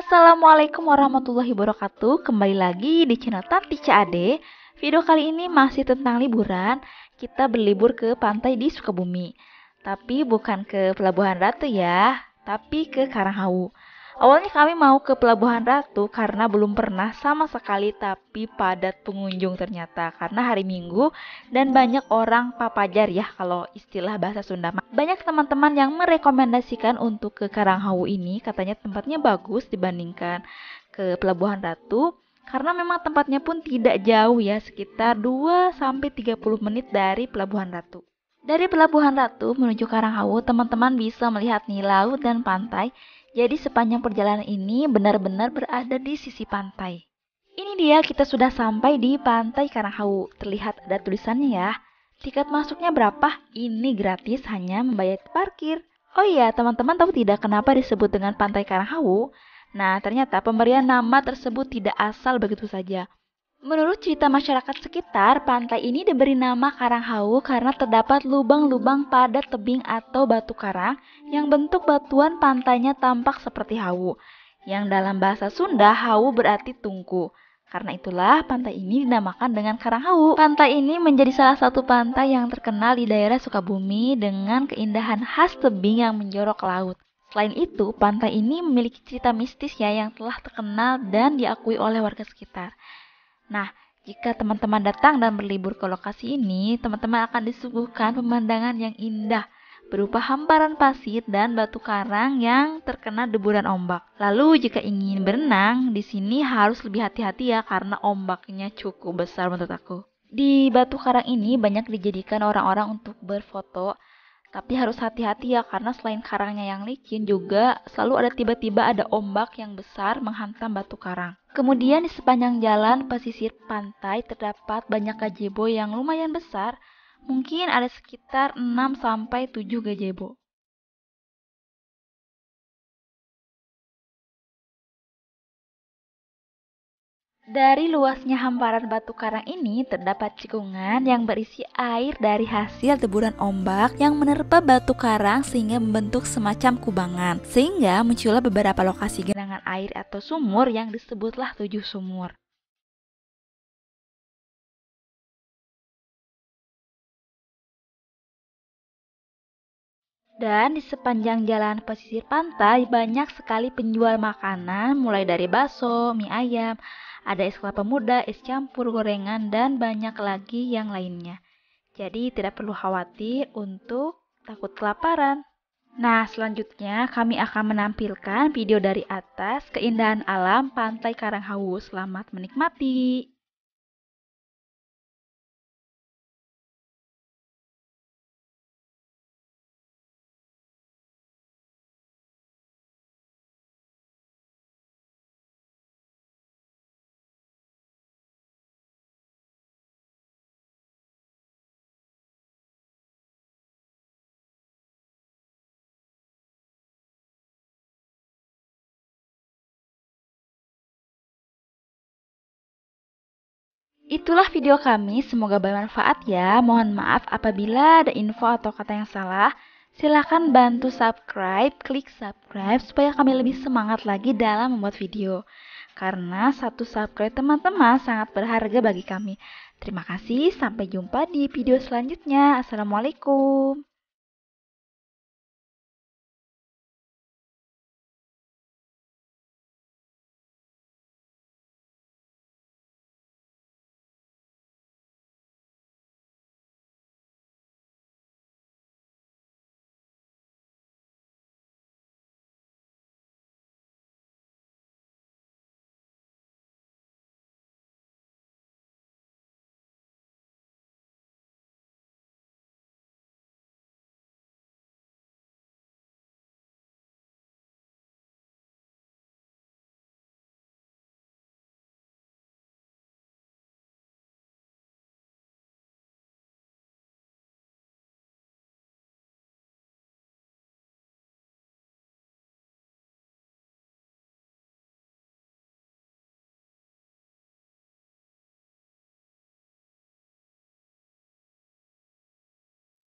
Assalamualaikum warahmatullahi wabarakatuh Kembali lagi di channel Tanti Ade Video kali ini masih tentang liburan Kita berlibur ke pantai di Sukabumi Tapi bukan ke Pelabuhan Ratu ya Tapi ke Karanghau Awalnya kami mau ke Pelabuhan Ratu karena belum pernah sama sekali tapi padat pengunjung ternyata karena hari Minggu dan banyak orang papajar ya kalau istilah bahasa Sunda. Banyak teman-teman yang merekomendasikan untuk ke Karanghau ini katanya tempatnya bagus dibandingkan ke Pelabuhan Ratu karena memang tempatnya pun tidak jauh ya sekitar 2 sampai 30 menit dari Pelabuhan Ratu. Dari Pelabuhan Ratu menuju Karanghau teman-teman bisa melihat nih laut dan pantai jadi sepanjang perjalanan ini benar-benar berada di sisi pantai. Ini dia kita sudah sampai di Pantai Karanghau. Terlihat ada tulisannya ya. Tiket masuknya berapa? Ini gratis hanya membayar parkir. Oh iya, teman-teman tahu tidak kenapa disebut dengan Pantai Karanghau? Nah, ternyata pemberian nama tersebut tidak asal begitu saja. Menurut cerita masyarakat sekitar, pantai ini diberi nama Karang Hau karena terdapat lubang-lubang pada tebing atau batu karang yang bentuk batuan pantainya tampak seperti hau, yang dalam bahasa Sunda hau berarti tungku. Karena itulah pantai ini dinamakan dengan Karang Hau. Pantai ini menjadi salah satu pantai yang terkenal di daerah Sukabumi dengan keindahan khas tebing yang menjorok ke laut. Selain itu, pantai ini memiliki cerita mistis ya yang telah terkenal dan diakui oleh warga sekitar. Nah, jika teman-teman datang dan berlibur ke lokasi ini, teman-teman akan disuguhkan pemandangan yang indah berupa hamparan pasir dan batu karang yang terkena deburan ombak. Lalu jika ingin berenang, di sini harus lebih hati-hati ya karena ombaknya cukup besar menurut aku. Di batu karang ini banyak dijadikan orang-orang untuk berfoto tapi harus hati-hati ya karena selain karangnya yang licin juga selalu ada tiba-tiba ada ombak yang besar menghantam batu karang. Kemudian di sepanjang jalan pesisir pantai terdapat banyak gazebo yang lumayan besar, mungkin ada sekitar 6 7 gazebo. Dari luasnya hamparan batu karang ini terdapat cekungan yang berisi air dari hasil deburan ombak yang menerpa batu karang sehingga membentuk semacam kubangan sehingga muncullah beberapa lokasi genangan air atau sumur yang disebutlah tujuh sumur. Dan di sepanjang jalan pesisir pantai banyak sekali penjual makanan mulai dari bakso, mie ayam, ada es kelapa muda, es campur, gorengan, dan banyak lagi yang lainnya. Jadi tidak perlu khawatir untuk takut kelaparan. Nah, selanjutnya kami akan menampilkan video dari atas keindahan alam Pantai Karanghau. Selamat menikmati. Itulah video kami, semoga bermanfaat ya. Mohon maaf apabila ada info atau kata yang salah. Silahkan bantu subscribe, klik subscribe supaya kami lebih semangat lagi dalam membuat video. Karena satu subscribe teman-teman sangat berharga bagi kami. Terima kasih, sampai jumpa di video selanjutnya. Assalamualaikum.